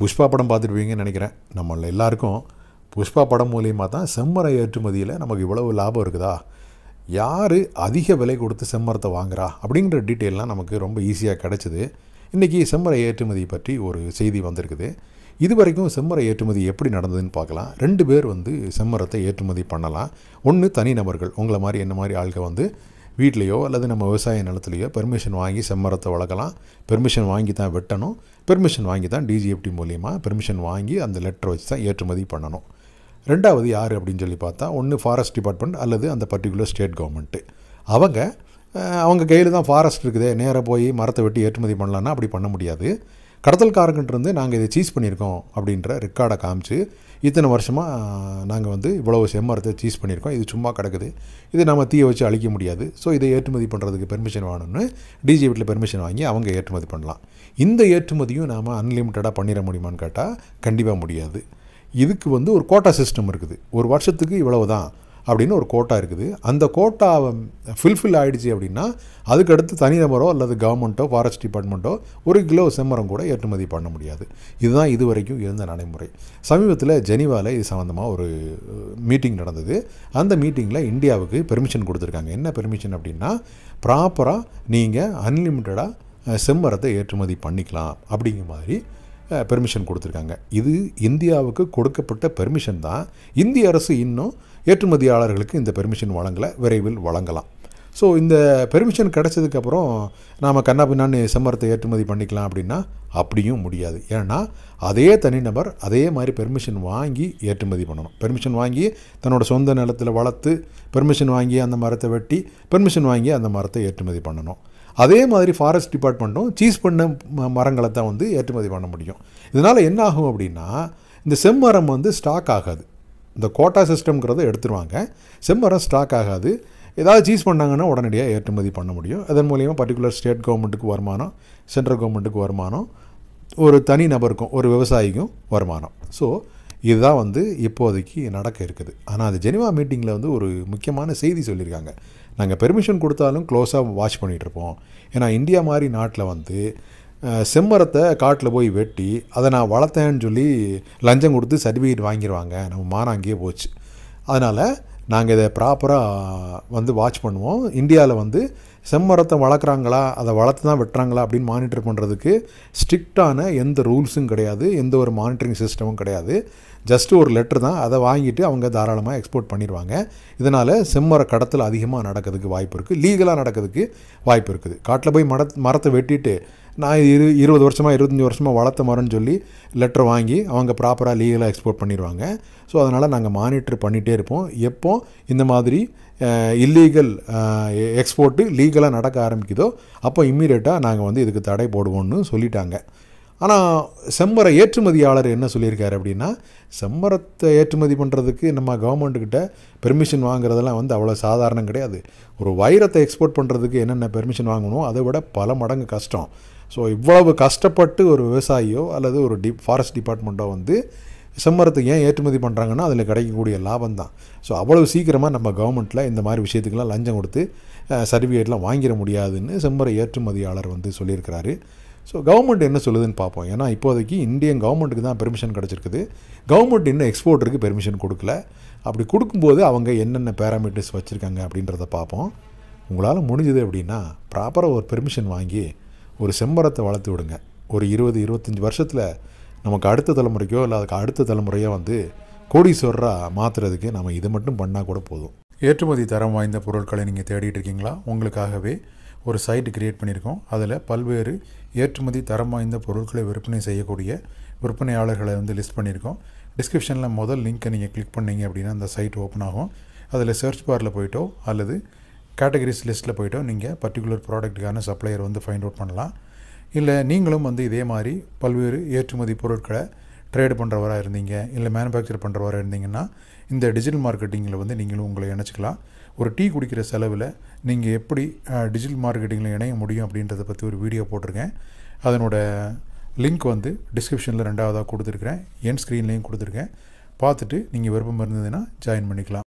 புஷ்பா படம் பார்த்துருப்பீங்கன்னு நினைக்கிறேன் நம்மள எல்லாருக்கும் புஷ்பா படம் மூலியமாக தான் செம்மர ஏற்றுமதியில் நமக்கு இவ்வளவு லாபம் இருக்குதா யார் அதிக விலை கொடுத்து செம்மரத்தை வாங்குறா அப்படிங்கிற டீட்டெயிலாம் நமக்கு ரொம்ப ஈஸியாக கிடச்சிது இன்றைக்கி செம்மர ஏற்றுமதி பற்றி ஒரு செய்தி வந்திருக்குது இது வரைக்கும் செம்மரை ஏற்றுமதி எப்படி நடந்ததுன்னு பார்க்கலாம் ரெண்டு பேர் வந்து செம்மரத்தை ஏற்றுமதி பண்ணலாம் ஒன்று தனிநபர்கள் உங்களை மாதிரி என்ன மாதிரி ஆள்கள் வந்து வீட்லேயோ அல்லது நம்ம விவசாய நிலத்துலையோ பெர்மிஷன் வாங்கி செம்மரத்தை வளர்க்கலாம் பெர்மிஷன் வாங்கி தான் வெட்டணும் பெர்மிஷன் வாங்கி தான் டிஜிஎஃப்டி மூலியமாக பெர்மிஷன் வாங்கி அந்த லெட்டரை வச்சு தான் ஏற்றுமதி பண்ணணும் ரெண்டாவது யார் அப்படின்னு சொல்லி பார்த்தா ஒன்று ஃபாரஸ்ட் டிபார்ட்மெண்ட் அல்லது அந்த பர்டிகுலர் ஸ்டேட் கவர்மெண்ட்டு அவங்க அவங்க கையில் தான் ஃபாரஸ்ட் இருக்குதே நேராக போய் மரத்தை வெட்டி ஏற்றுமதி பண்ணலான்னா அப்படி பண்ண முடியாது கடத்தல்காரங்கிட்டிருந்து நாங்கள் இதை சீஸ் பண்ணியிருக்கோம் அப்படின்ற ரெக்கார்டை காமிச்சு இத்தனை வருஷமாக நாங்கள் வந்து இவ்வளோ செம்மரத்தை சீஸ் பண்ணியிருக்கோம் இது சும்மா கிடக்குது இது நம்ம தீயை வச்சு அழிக்க முடியாது ஸோ இதை ஏற்றுமதி பண்ணுறதுக்கு பெர்மிஷன் வாங்கணும்னு டிஜி வீட்டில் பெர்மிஷன் வாங்கி அவங்க ஏற்றுமதி பண்ணலாம் இந்த ஏற்றுமதியும் நாம் அன்லிமிட்டடாக பண்ணிட முடியுமான்னு கேட்டால் கண்டிப்பாக முடியாது இதுக்கு வந்து ஒரு கோட்டா சிஸ்டம் இருக்குது ஒரு வருஷத்துக்கு இவ்வளவு தான் அப்படின்னு ஒரு கோட்டா இருக்குது அந்த கோட்டா ஃபில்ஃபில் ஆகிடுச்சு அப்படின்னா அதுக்கடுத்து தனிநபரோ அல்லது கவர்மெண்ட்டோ ஃபாரஸ்ட் டிபார்ட்மெண்ட்டோ ஒரு கிலோ செம்மரம் கூட ஏற்றுமதி பண்ண முடியாது இதுதான் இது வரைக்கும் இருந்த நடைமுறை சமீபத்தில் ஜெனிவாவில் இது சம்மந்தமாக ஒரு மீட்டிங் நடந்தது அந்த மீட்டிங்கில் இந்தியாவுக்கு பெர்மிஷன் கொடுத்துருக்காங்க என்ன பெர்மிஷன் அப்படின்னா ப்ராப்பராக நீங்கள் அன்லிமிட்டடாக செம்மரத்தை ஏற்றுமதி பண்ணிக்கலாம் அப்படிங்கிற மாதிரி பெர்மிஷன் கொடுத்துருக்காங்க இது இந்தியாவுக்கு கொடுக்கப்பட்ட பெர்மிஷன் தான் இந்திய அரசு இன்னும் ஏற்றுமதியாளர்களுக்கு இந்த பெர்மிஷன் வழங்கலை விரைவில் வழங்கலாம் ஸோ இந்த பெர்மிஷன் கிடச்சதுக்கப்புறம் நாம் கண்ணா பின்னான்னு செம்மரத்தை ஏற்றுமதி பண்ணிக்கலாம் அப்படின்னா அப்படியும் முடியாது ஏன்னா அதே தனிநபர் அதே மாதிரி பெர்மிஷன் வாங்கி ஏற்றுமதி பண்ணணும் பெர்மிஷன் வாங்கி தன்னோட சொந்த நிலத்தில் வளர்த்து பெர்மிஷன் வாங்கி அந்த மரத்தை வெட்டி பெர்மிஷன் வாங்கி அந்த மரத்தை ஏற்றுமதி பண்ணணும் அதே மாதிரி ஃபாரஸ்ட் டிபார்ட்மெண்ட்டும் சீஸ் பண்ண மரங்களை தான் வந்து ஏற்றுமதி பண்ண முடியும் இதனால் என்ன ஆகும் அப்படின்னா இந்த செம்மரம் வந்து ஸ்டாக் ஆகாது இந்த கோட்டா சிஸ்டம்ங்கிறத எடுத்துருவாங்க செம்மரம் ஸ்டாக் ஆகாது ஏதாவது சீஸ் பண்ணாங்கன்னா உடனடியாக ஏற்றுமதி பண்ண முடியும் அதன் மூலிமா பர்டிகுலர் ஸ்டேட் கவர்மெண்ட்டுக்கு வருமானம் சென்ட்ரல் கவர்மெண்ட்டுக்கு வருமானம் ஒரு தனி நபருக்கும் ஒரு விவசாயிக்கும் வருமானம் ஸோ இதுதான் வந்து இப்போதைக்கு நடக்க இருக்குது ஆனால் அது ஜெனிவா மீட்டிங்கில் வந்து ஒரு முக்கியமான செய்தி சொல்லியிருக்காங்க நாங்கள் பெர்மிஷன் கொடுத்தாலும் க்ளோஸாக வாட்ச் பண்ணிகிட்ருப்போம் ஏன்னா இந்தியா மாதிரி நாட்டில் வந்து செம்மரத்தை காட்டில் போய் வெட்டி அதை நான் வளர்த்தேன்னு சொல்லி லஞ்சம் கொடுத்து சர்டிஃபிகேட் வாங்கிடுவாங்க நம்ம மானம் அங்கேயே போச்சு அதனால் நாங்கள் இதை ப்ராப்பராக வந்து வாட்ச் பண்ணுவோம் இந்தியாவில் வந்து செம்மரத்தை வளர்க்குறாங்களா அதை வளர்த்து தான் வெட்டுறாங்களா அப்படின்னு மானிட்டர் பண்ணுறதுக்கு ஸ்ட்ரிக்டான எந்த ரூல்ஸும் கிடையாது எந்த ஒரு மானிட்டரிங் சிஸ்டமும் கிடையாது ஜஸ்ட்டு ஒரு லெட்ரு தான் அதை வாங்கிட்டு அவங்க தாராளமாக எக்ஸ்போர்ட் பண்ணிடுவாங்க இதனால் செம்மர கடத்தல் அதிகமாக நடக்கிறதுக்கு வாய்ப்பு இருக்குது லீகலாக நடக்கிறதுக்கு வாய்ப்பு இருக்குது காட்டில் போய் மட மரத்தை வெட்டிட்டு நான் இரு இருபது வருஷமாக இருபத்தஞ்சி வருஷமாக வளர்த்த மரம்னு சொல்லி லெட்டர் வாங்கி அவங்க ப்ராப்பராக லீகலாக எக்ஸ்போர்ட் பண்ணிடுவாங்க ஸோ அதனால் நாங்கள் மானிட்டர் பண்ணிகிட்டே இருப்போம் எப்போ இந்த மாதிரி இல்லீகல் எக்ஸ்போர்ட்டு லீகலாக நடக்க ஆரம்பிக்குதோ அப்போ இம்மீடியட்டாக நாங்கள் வந்து இதுக்கு தடை போடுவோம்னு சொல்லிட்டாங்க ஆனால் செம்மர ஏற்றுமதியாளர் என்ன சொல்லியிருக்காரு அப்படின்னா செம்மரத்தை ஏற்றுமதி பண்ணுறதுக்கு நம்ம கவர்மெண்ட்டுக்கிட்ட பெர்மிஷன் வாங்குறதெல்லாம் வந்து அவ்வளோ சாதாரணம் கிடையாது ஒரு வைரத்தை எக்ஸ்போர்ட் பண்ணுறதுக்கு என்னென்ன பெர்மிஷன் வாங்கணும் அதை விட பல மடங்கு கஷ்டம் ஸோ இவ்வளவு கஷ்டப்பட்டு ஒரு விவசாயியோ அல்லது ஒரு டி ஃபாரஸ்ட் டிபார்ட்மெண்ட்டோ வந்து செம்மரத்தை ஏன் ஏற்றுமதி பண்ணுறாங்கன்னா அதில் கிடைக்கக்கூடிய லாபம் தான் ஸோ அவ்வளவு சீக்கிரமாக நம்ம கவர்மெண்ட்டில் இந்த மாதிரி விஷயத்துக்கெல்லாம் லஞ்சம் கொடுத்து சர்டிஃபிகேட்லாம் வாங்கிட முடியாதுன்னு செம்மர ஏற்றுமதியாளர் வந்து சொல்லியிருக்கிறாரு ஸோ கவர்மெண்ட் என்ன சொல்லுதுன்னு பார்ப்போம் ஏன்னா இப்போதைக்கு இந்தியன் கவர்மெண்ட்டுக்கு தான் பெர்மிஷன் கிடச்சிருக்குது கவர்மெண்ட் இன்னும் எக்ஸ்போர்ட்டருக்கு பெர்மிஷன் கொடுக்கல அப்படி கொடுக்கும்போது அவங்க என்னென்ன பேராமீட்டர்ஸ் வச்சுருக்காங்க அப்படின்றத பார்ப்போம் உங்களால் முடிஞ்சது அப்படின்னா ப்ராப்பராக ஒரு பெர்மிஷன் வாங்கி ஒரு செம்மரத்தை வளர்த்து விடுங்க ஒரு இருபது இருபத்தஞ்சி வருஷத்தில் நமக்கு அடுத்த தலைமுறைக்கோ இல்லை அதுக்கு அடுத்த தலைமுறையோ வந்து கோடீஸ்வரராக மாற்றுறதுக்கு நம்ம இது மட்டும் பண்ணால் கூட போதும் ஏற்றுமதி தரம் வாய்ந்த பொருட்களை நீங்கள் தேடிட்டு இருக்கீங்களா உங்களுக்காகவே ஒரு சைட்டு கிரியேட் பண்ணியிருக்கோம் அதில் பல்வேறு ஏற்றுமதி தரம் வாய்ந்த பொருட்களை விற்பனை செய்யக்கூடிய விற்பனையாளர்களை வந்து லிஸ்ட் பண்ணியிருக்கோம் டிஸ்கிரிப்ஷனில் முதல் லிங்க்கை நீங்கள் கிளிக் பண்ணிங்க அப்படின்னா அந்த சைட் ஓப்பன் ஆகும் அதில் சர்ச் பாரில் போயிட்டோ அல்லது கேட்டகரிஸ் லிஸ்ட்டில் போய்ட்டோ நீங்கள் பர்டிகுலர் ப்ராடக்ட்டுக்கான சப்ளையர் வந்து ஃபைண்ட் அவுட் பண்ணலாம் இல்லை நீங்களும் வந்து இதே மாதிரி பல்வேறு ஏற்றுமதி பொருட்களை ட்ரேட் பண்ணுறவராக இருந்தீங்க இல்லை மேனுஃபேக்சர் பண்ணுறவராக இருந்தீங்கன்னா இந்த டிஜிட்டல் மார்க்கெட்டிங்கில் வந்து நீங்களும் உங்களை இணைச்சிக்கலாம் ஒரு டீ குடிக்கிற செலவில் நீங்கள் எப்படி டிஜிட்டல் மார்க்கெட்டிங்கில் இணைய முடியும் அப்படின்றத பற்றி ஒரு வீடியோ போட்டிருக்கேன் அதனோட லிங்க் வந்து டிஸ்கிரிப்ஷனில் ரெண்டாவதாக கொடுத்துருக்குறேன் என் ஸ்க்ரீன்லேயும் கொடுத்துருக்கேன் பார்த்துட்டு நீங்கள் விருப்பம் இருந்ததுன்னா ஜாயின் பண்ணிக்கலாம்